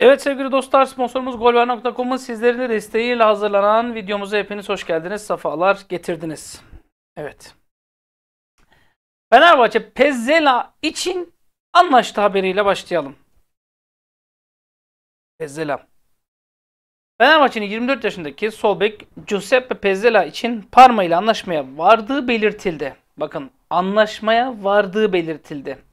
Evet sevgili dostlar sponsorumuz golver.com'un sizlerin de desteğiyle hazırlanan videomuza hepiniz hoş geldiniz. Safalar getirdiniz. Evet. Fenerbahçe Pezzela için anlaştı haberiyle başlayalım. Pezzela. Fenerbahçe'nin 24 yaşındaki sol bek Giuseppe Pezzela için Parma ile anlaşmaya vardığı belirtildi. Bakın anlaşmaya vardığı belirtildi.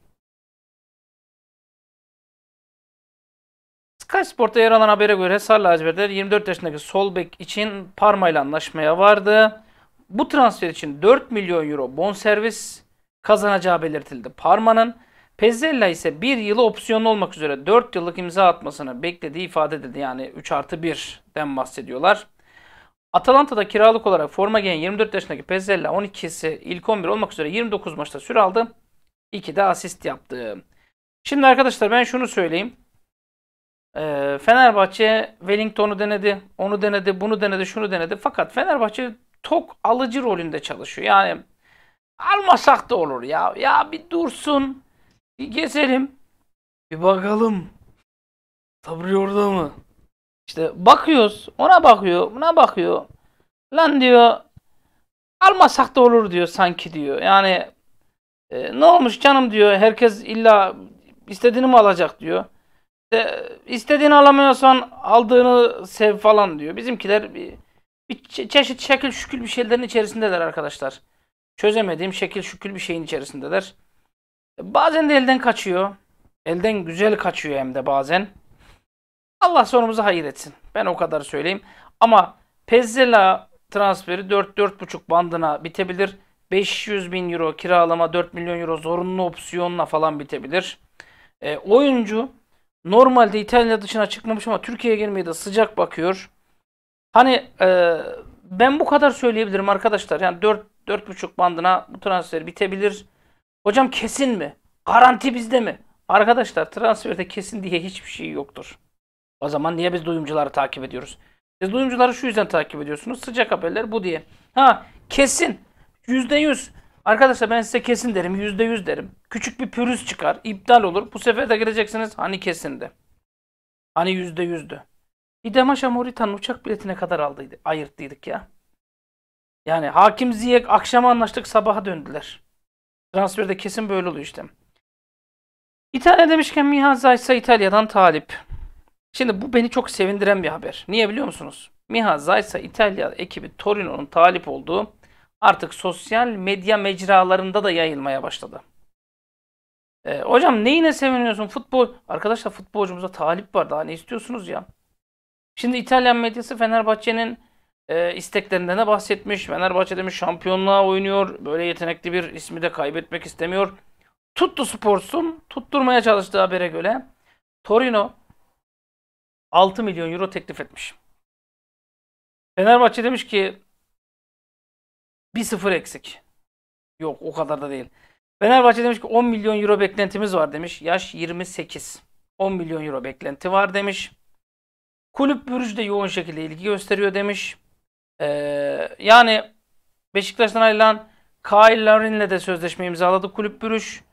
Kaç Spor'da yer alan habere göre Sarı Lacivertler 24 yaşındaki sol bek için Parma ile anlaşmaya vardı. Bu transfer için 4 milyon euro bonservis kazanacağı belirtildi Parma'nın. Pezzella ise bir yılı opsiyonlu olmak üzere 4 yıllık imza atmasını beklediği ifade edildi. Yani 3 artı 1'den bahsediyorlar. Atalanta'da kiralık olarak forma giyen 24 yaşındaki Pezzella 12'si ilk 11 olmak üzere 29 maçta süre aldı. 2 de asist yaptı. Şimdi arkadaşlar ben şunu söyleyeyim. E, Fenerbahçe Wellington'u denedi, onu denedi, bunu denedi, şunu denedi. Fakat Fenerbahçe tok alıcı rolünde çalışıyor. Yani almasak da olur ya. Ya bir dursun, bir gezelim, bir bakalım. Sabri orada mı? İşte bakıyoruz, ona bakıyor, buna bakıyor. Lan diyor, almasak da olur diyor sanki diyor. Yani e, ne olmuş canım diyor, herkes illa istediğini mi alacak diyor. İşte istediğini alamıyorsan aldığını sev falan diyor. Bizimkiler bir, bir çeşit şekil şükül bir şeylerin içerisindeler arkadaşlar. Çözemediğim şekil şükül bir şeyin içerisindeler. Bazen de elden kaçıyor. Elden güzel kaçıyor hem de bazen. Allah sonumuzu hayır etsin. Ben o kadar söyleyeyim. Ama Pezzela transferi 4-4,5 bandına bitebilir. 500 bin euro kiralama 4 milyon euro zorunlu opsiyonla falan bitebilir. E, oyuncu Normalde İtalya dışına çıkmamış ama Türkiye'ye gelmeye de sıcak bakıyor. Hani e, ben bu kadar söyleyebilirim arkadaşlar. Yani 4 4.5 bandına bu transfer bitebilir. Hocam kesin mi? Garanti bizde mi? Arkadaşlar transferde kesin diye hiçbir şey yoktur. O zaman niye biz duyumcuları takip ediyoruz? Biz duyumcuları şu yüzden takip ediyorsunuz. Sıcak haberler bu diye. Ha kesin. Yüzde yüz. Arkadaşlar ben size kesin derim. yüzde yüz derim. Küçük bir pürüz çıkar. iptal olur. Bu sefer de gireceksiniz. Hani kesindi. Hani yüzde yüzdü. İdema Şamorita'nın uçak biletine kadar aldıydı, ayırttıydık ya. Yani hakim Ziyek akşama anlaştık sabaha döndüler. Transferde kesin böyle oluyor işte. İtalya demişken Miha Zaysa İtalya'dan talip. Şimdi bu beni çok sevindiren bir haber. Niye biliyor musunuz? Miha Zaysa İtalya ekibi Torino'nun talip olduğu artık sosyal medya mecralarında da yayılmaya başladı. E, hocam neyine seviniyorsun? Futbol. Arkadaşlar futbolcumuza talip var. Daha ne istiyorsunuz ya? Şimdi İtalyan medyası Fenerbahçe'nin e, isteklerinden de bahsetmiş. Fenerbahçe demiş şampiyonluğa oynuyor. Böyle yetenekli bir ismi de kaybetmek istemiyor. Tuttu Sports'un tutturmaya çalıştığı habere göre Torino 6 milyon euro teklif etmiş. Fenerbahçe demiş ki bir sıfır eksik. Yok o kadar da değil. Fenerbahçe demiş ki 10 milyon euro beklentimiz var demiş. Yaş 28. 10 milyon euro beklenti var demiş. Kulüp Bürüc'de yoğun şekilde ilgi gösteriyor demiş. Ee, yani Beşiktaş'tan ayrılan Kyle Larin'le de sözleşme imzaladı kulüp Bürüş.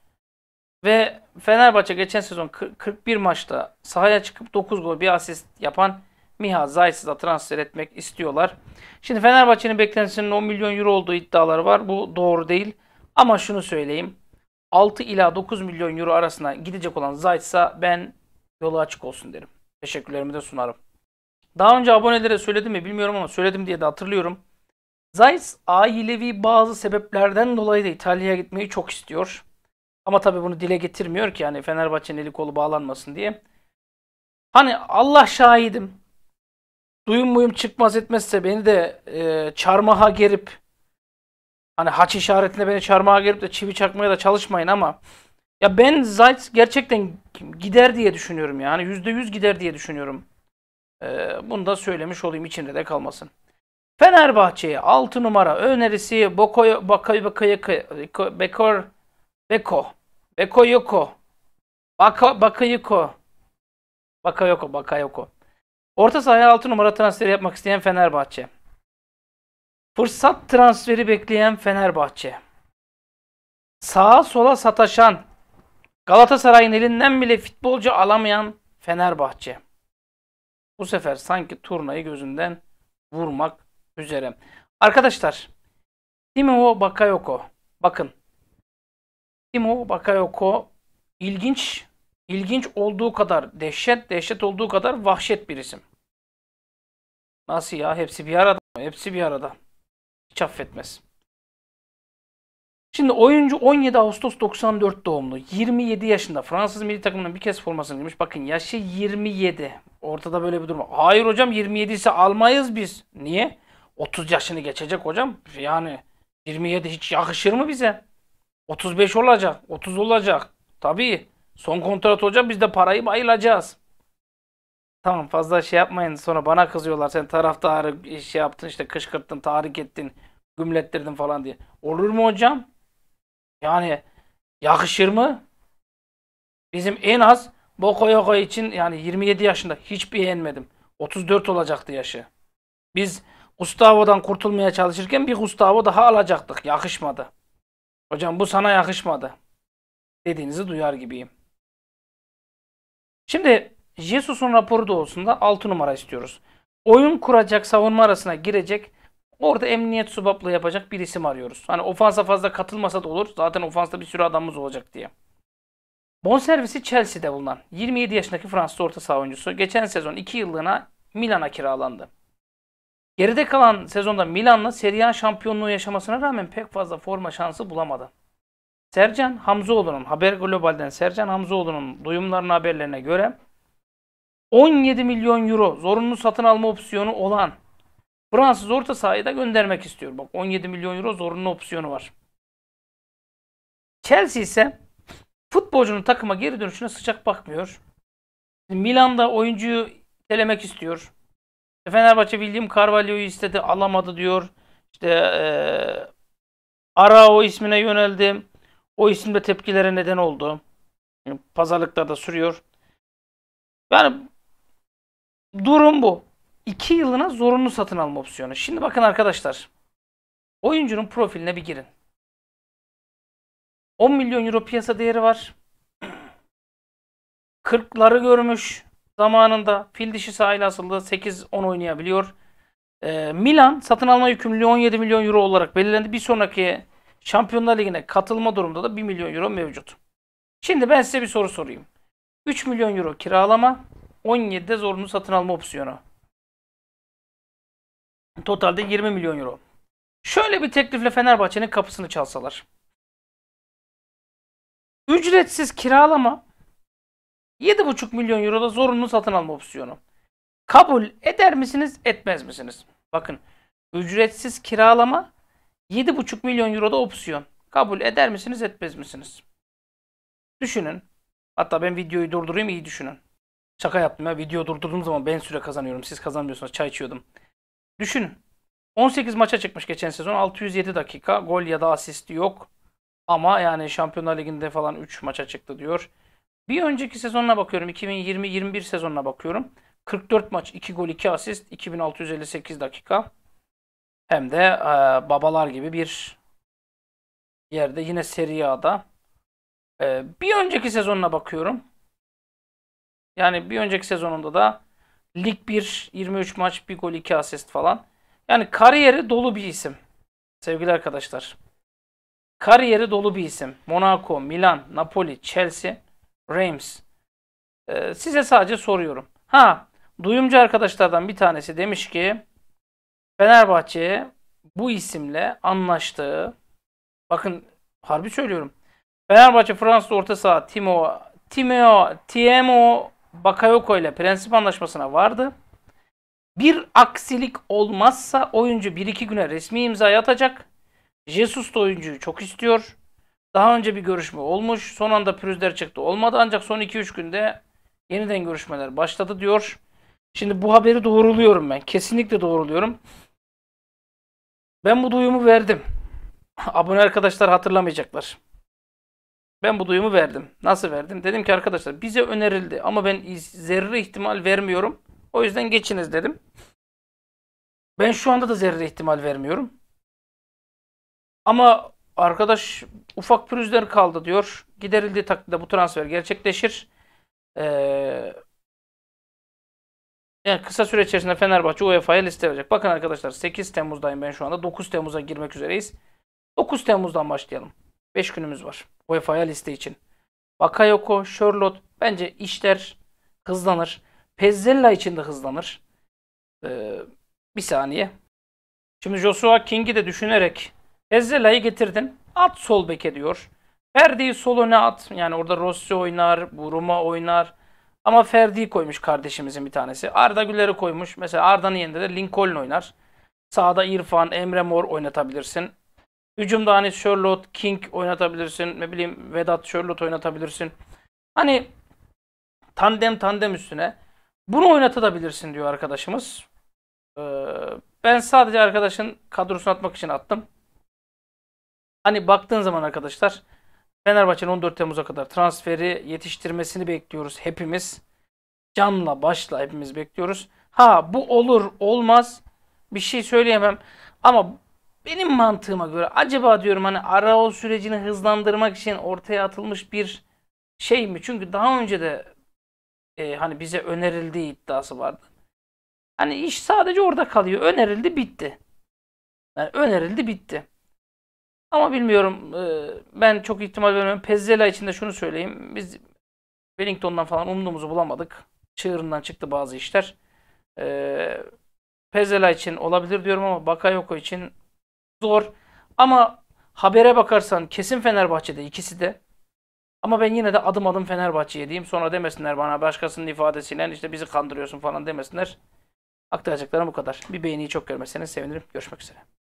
Ve Fenerbahçe geçen sezon 41 maçta sahaya çıkıp 9 gol bir asist yapan Miha Zayt'sıza transfer etmek istiyorlar. Şimdi Fenerbahçe'nin beklentisinin 10 milyon euro olduğu iddiaları var. Bu doğru değil. Ama şunu söyleyeyim. 6 ila 9 milyon euro arasına gidecek olan Zayt'sa ben yolu açık olsun derim. Teşekkürlerimi de sunarım. Daha önce abonelere söyledim mi bilmiyorum ama söyledim diye de hatırlıyorum. Zayt ailevi bazı sebeplerden dolayı da İtalya'ya gitmeyi çok istiyor. Ama tabii bunu dile getirmiyor ki yani Fenerbahçe'nin eli kolu bağlanmasın diye. Hani Allah şahidim duyum muyum çıkmaz etmezse beni de e, çarmıha gerip hani haç işaretine beni çarmıha gerip de çivi çakmaya da çalışmayın ama ya ben Zayt gerçekten gider diye düşünüyorum yani yüzde yüz gider diye düşünüyorum. E, bunu da söylemiş olayım içinde de kalmasın. Fenerbahçe'ye 6 numara önerisi Boko Bakay Bakayoko Bekor Beko Bekoyoko Baka Bakayoko Bakayoko Bakayoko Orta sahaya 6 numara transferi yapmak isteyen Fenerbahçe. Fırsat transferi bekleyen Fenerbahçe. Sağa sola sataşan Galatasaray'ın elinden bile futbolcu alamayan Fenerbahçe. Bu sefer sanki turnayı gözünden vurmak üzere. Arkadaşlar Timo Bakayoko bakın Timo Bakayoko ilginç İlginç olduğu kadar dehşet, dehşet olduğu kadar vahşet bir isim. Nasıl ya? Hepsi bir arada. Hepsi bir arada. Hiç affetmez. Şimdi oyuncu 17 Ağustos 94 doğumlu. 27 yaşında. Fransız milli takımının bir kez formasını giymiş. Bakın yaşı 27. Ortada böyle bir durum. Hayır hocam 27 ise almayız biz. Niye? 30 yaşını geçecek hocam. Yani 27 hiç yakışır mı bize? 35 olacak. 30 olacak. Tabii. Son kontrat hocam biz de parayı bayılacağız. Tamam fazla şey yapmayın sonra bana kızıyorlar. Sen taraftarı şey yaptın işte kışkırttın, tahrik ettin, gümlettirdin falan diye. Olur mu hocam? Yani yakışır mı? Bizim en az Boko Yoko için yani 27 yaşında hiç beğenmedim. 34 olacaktı yaşı. Biz Gustavo'dan kurtulmaya çalışırken bir Gustavo daha alacaktık. Yakışmadı. Hocam bu sana yakışmadı. Dediğinizi duyar gibiyim. Şimdi Jesus'un raporu da olsun da 6 numara istiyoruz. Oyun kuracak, savunma arasına girecek, orada emniyet subaplı yapacak bir isim arıyoruz. Hani ofansa fazla katılmasa da olur. Zaten ofansta bir sürü adamımız olacak diye. Bonservisi Chelsea'de bulunan 27 yaşındaki Fransız orta saha oyuncusu geçen sezon 2 yıllığına Milan'a kiralandı. Geride kalan sezonda Milan'la Serie A şampiyonluğu yaşamasına rağmen pek fazla forma şansı bulamadı. Sercan Hamzoğlu'nun Haber Global'den Sercan Hamzoğlu'nun duyumlarının haberlerine göre 17 milyon euro zorunlu satın alma opsiyonu olan Fransız orta sahayı da göndermek istiyor. Bak 17 milyon euro zorunlu opsiyonu var. Chelsea ise futbolcunun takıma geri dönüşüne sıcak bakmıyor. Milan'da oyuncuyu telemek istiyor. Fenerbahçe William Carvalho'yu istedi alamadı diyor. İşte ee, Arao ismine yöneldim. O isim de tepkilere neden oldu. Yani da sürüyor. Yani durum bu. 2 yılına zorunlu satın alma opsiyonu. Şimdi bakın arkadaşlar. Oyuncunun profiline bir girin. 10 milyon euro piyasa değeri var. 40'ları görmüş zamanında. Fil dişi sahile asıldı. 8-10 oynayabiliyor. Ee, Milan satın alma yükümlülüğü 17 milyon euro olarak belirlendi. Bir sonraki Şampiyonlar Ligi'ne katılma durumunda da 1 milyon euro mevcut. Şimdi ben size bir soru sorayım. 3 milyon euro kiralama, 17'de zorunlu satın alma opsiyonu. Totalde 20 milyon euro. Şöyle bir teklifle Fenerbahçe'nin kapısını çalsalar. Ücretsiz kiralama 7,5 milyon euroda zorunlu satın alma opsiyonu. Kabul eder misiniz, etmez misiniz? Bakın, ücretsiz kiralama 7,5 milyon euroda da opsiyon. Kabul eder misiniz etmez misiniz? Düşünün. Hatta ben videoyu durdurayım iyi düşünün. Şaka yaptım ya. Video durdurduğum zaman ben süre kazanıyorum. Siz kazanmıyorsunuz. Çay içiyordum. Düşün. 18 maça çıkmış geçen sezon. 607 dakika. Gol ya da asist yok. Ama yani Şampiyonlar Ligi'nde falan 3 maça çıktı diyor. Bir önceki sezonuna bakıyorum. 2020-21 sezonuna bakıyorum. 44 maç, 2 gol, 2 asist, 2658 dakika hem de e, babalar gibi bir yerde yine Serie A'da. E, bir önceki sezonuna bakıyorum. Yani bir önceki sezonunda da Lig 1 23 maç 1 gol 2 asist falan. Yani kariyeri dolu bir isim. Sevgili arkadaşlar. Kariyeri dolu bir isim. Monaco, Milan, Napoli, Chelsea, Reims. Ee, size sadece soruyorum. Ha, duyumcu arkadaşlardan bir tanesi demiş ki Fenerbahçe bu isimle anlaştığı bakın harbi söylüyorum. Fenerbahçe Fransız orta saha Timo Timo Tiemo Bakayoko ile prensip anlaşmasına vardı. Bir aksilik olmazsa oyuncu 1-2 güne resmi imza atacak. Jesus da oyuncuyu çok istiyor. Daha önce bir görüşme olmuş. Son anda pürüzler çıktı. Olmadı ancak son 2-3 günde yeniden görüşmeler başladı diyor. Şimdi bu haberi doğruluyorum ben. Kesinlikle doğruluyorum. Ben bu duyumu verdim. Abone arkadaşlar hatırlamayacaklar. Ben bu duyumu verdim. Nasıl verdim? Dedim ki arkadaşlar bize önerildi ama ben zerre ihtimal vermiyorum. O yüzden geçiniz dedim. Ben şu anda da zerre ihtimal vermiyorum. Ama arkadaş ufak pürüzler kaldı diyor. Giderildiği takdirde bu transfer gerçekleşir. Ee, yani kısa süre içerisinde Fenerbahçe UEFA'ya listelenecek. Bakın arkadaşlar 8 Temmuz'dayım ben şu anda. 9 Temmuz'a girmek üzereyiz. 9 Temmuz'dan başlayalım. 5 günümüz var UEFA'ya liste için. Bakayoko, Sherlock, bence işler hızlanır. Pezzella için de hızlanır. Ee, bir saniye. Şimdi Joshua King'i de düşünerek Pezzella'yı getirdin. At sol beke diyor. Ferdi'yi sol öne at. Yani orada Rossi oynar, Buruma oynar. Ama Ferdi koymuş kardeşimizin bir tanesi. Arda Güler'i koymuş. Mesela Arda'nın yerinde de Lincoln oynar. Sağda İrfan, Emre Mor oynatabilirsin. Hücumda hani Sherlock, King oynatabilirsin. Ne bileyim Vedat Sherlock oynatabilirsin. Hani tandem tandem üstüne. Bunu oynatabilirsin diyor arkadaşımız. Ee, ben sadece arkadaşın kadrosunu atmak için attım. Hani baktığın zaman arkadaşlar Fenerbahçe'nin 14 Temmuz'a kadar transferi yetiştirmesini bekliyoruz hepimiz. Canla başla hepimiz bekliyoruz. Ha bu olur olmaz bir şey söyleyemem. Ama benim mantığıma göre acaba diyorum hani araol sürecini hızlandırmak için ortaya atılmış bir şey mi? Çünkü daha önce de e, hani bize önerildiği iddiası vardı. Hani iş sadece orada kalıyor. Önerildi bitti. Yani önerildi bitti. Ama bilmiyorum. E, ben çok ihtimal vermiyorum. Pezzela için de şunu söyleyeyim. Biz Wellington'dan falan umduğumuzu bulamadık. Çığırından çıktı bazı işler. E, Pezzela için olabilir diyorum ama Bakayoko için zor. Ama habere bakarsan kesin Fenerbahçe'de ikisi de. Ama ben yine de adım adım Fenerbahçe'ye diyeyim. Sonra demesinler bana başkasının ifadesiyle işte bizi kandırıyorsun falan demesinler. Aktaracaklarım bu kadar. Bir beğeni çok görmezseniz sevinirim. Görüşmek üzere.